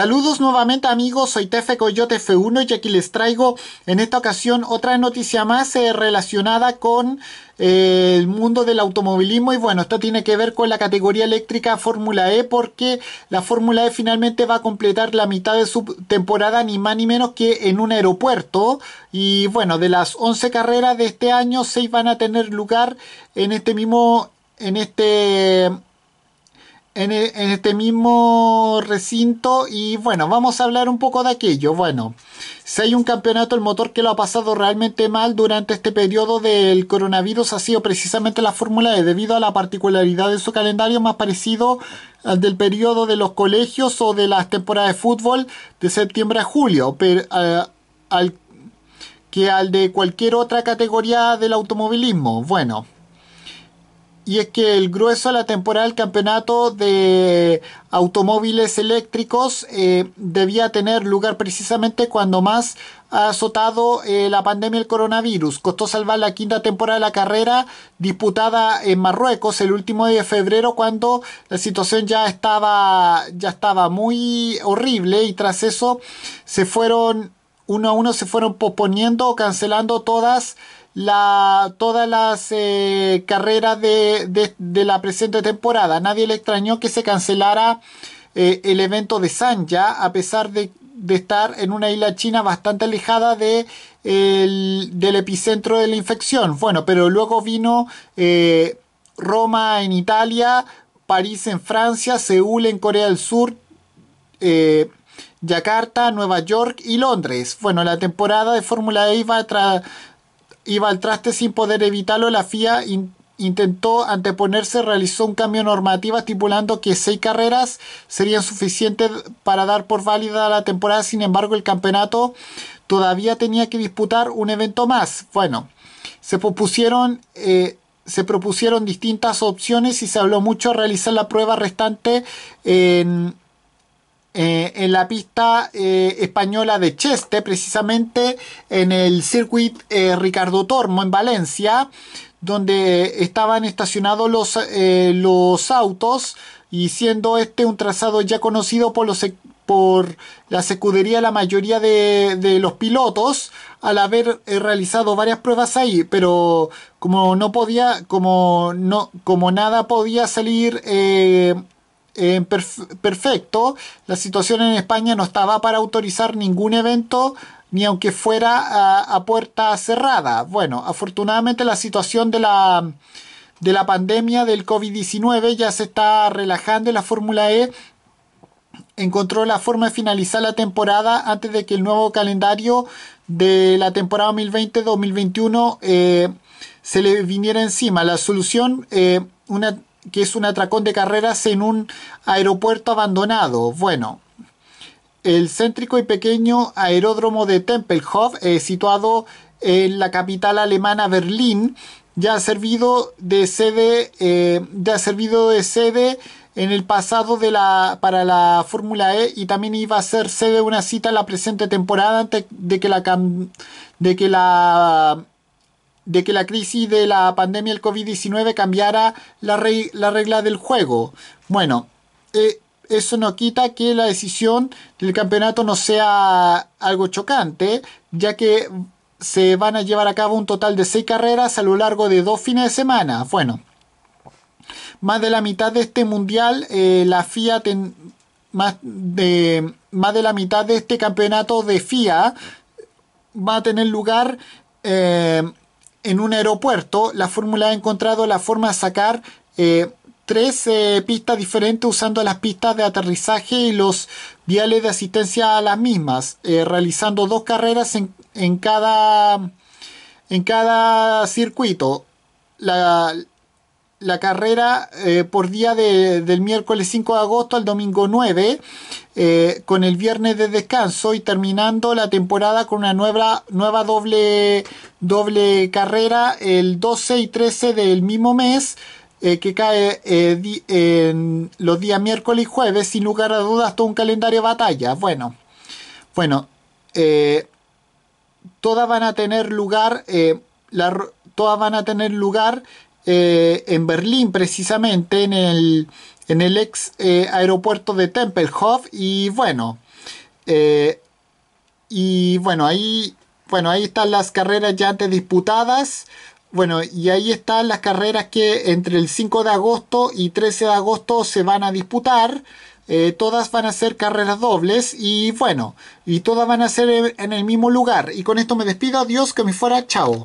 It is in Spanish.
Saludos nuevamente amigos, soy Tefe Coyote F1 y aquí les traigo en esta ocasión otra noticia más eh, relacionada con eh, el mundo del automovilismo y bueno, esto tiene que ver con la categoría eléctrica Fórmula E porque la Fórmula E finalmente va a completar la mitad de su temporada ni más ni menos que en un aeropuerto y bueno, de las 11 carreras de este año, 6 van a tener lugar en este mismo en este e, en, este mismo recinto y bueno, vamos a hablar un poco de aquello. Bueno, si hay un campeonato, el motor que lo ha pasado realmente mal durante este periodo del coronavirus ha sido precisamente la Fórmula E, debido a la particularidad de su calendario más parecido al del periodo de los colegios o de las temporadas de fútbol de septiembre a julio, eh, que al de cualquier otra categoría del automovilismo. Bueno, y es que el grueso de la temporada del campeonato de automóviles eléctricos eh, debía tener lugar precisamente cuando más ha azotado eh, la pandemia del coronavirus. Costó salvar la quinta temporada de la carrera disputada en Marruecos el último día de febrero cuando la situación ya estaba, ya estaba muy horrible y tras eso se fueron uno a uno se fueron posponiendo o cancelando todas la, todas las eh, carreras de, la presente temporada. Nadie le extrañó que se cancelara eh, el evento de Sanja, a pesar de, estar en una isla china bastante alejada de, el, del epicentro de la infección. Bueno, pero luego vino eh, Roma en Italia, París en Francia, Seúl en Corea del Sur. Yakarta, Nueva York y Londres. Bueno, la temporada de Fórmula E va a iba al traste sin poder evitarlo, la FIA intentó anteponerse, realizó un cambio normativo estipulando que seis carreras serían suficientes para dar por válida la temporada, sin embargo el campeonato todavía tenía que disputar un evento más. Bueno, se propusieron, eh, se propusieron distintas opciones y se habló mucho de realizar la prueba restante en eh, en la pista eh, española de Cheste, precisamente en el circuit eh, Ricardo Tormo en Valencia, donde estaban estacionados los, los autos y siendo este un trazado ya conocido por, los, por la secudería la mayoría de, de los pilotos al haber realizado varias pruebas ahí, pero como no podía, como no, como nada podía salir perfecto, la situación en España no estaba para autorizar ningún evento ni aunque fuera a, puerta cerrada. Bueno, afortunadamente la situación de la, de la pandemia del COVID-19 ya se está relajando y la Fórmula E encontró la forma de finalizar la temporada antes de que el nuevo calendario de la temporada 2020-2021 eh, se le viniera encima. La solución, eh, una que es un atracón de carreras en un aeropuerto abandonado. Bueno, el céntrico y pequeño aeródromo de Tempelhof, eh, situado en la capital alemana Berlín, ya ha servido de sede, eh, ya ha servido de sede en el pasado de la, para la Fórmula E y también iba a ser sede de una cita en la presente temporada antes de que la, de que la de que la crisis de la pandemia del COVID-19 cambiara la, la, regla del juego. Bueno, eh, eso no quita que la decisión del campeonato no sea algo chocante, ya que se van a llevar a cabo un total de seis carreras a lo largo de dos fines de semana. Bueno, más de la mitad de este mundial, eh, la FIA más de más de la mitad de este campeonato de FIA va a tener lugar eh, en un aeropuerto, la fórmula ha encontrado la forma de sacar eh, tres eh, pistas diferentes usando las pistas de aterrizaje y los viales de asistencia a las mismas, eh, realizando dos carreras en, en, cada, en cada circuito la carrera eh, por día del miércoles 5 de agosto al domingo 9, eh, con el viernes de descanso y terminando la temporada con una nueva, nueva doble, doble carrera el 12 y 13 del mismo mes. Eh, que cae en los días miércoles y jueves, sin lugar a dudas, todo un calendario de batalla. Bueno, bueno, todas van a tener lugar, todas van a tener lugar eh, en Berlín precisamente, en el, en el ex eh, aeropuerto de Tempelhof y bueno, eh, y bueno, ahí, bueno, ahí están las carreras ya antes disputadas. Bueno, y ahí están las carreras que entre el 5 de agosto y 13 de agosto se van a disputar. todas van a ser carreras dobles y bueno, y todas van a ser en, en el mismo lugar. Y con esto me despido, adiós, que me fuera, chao.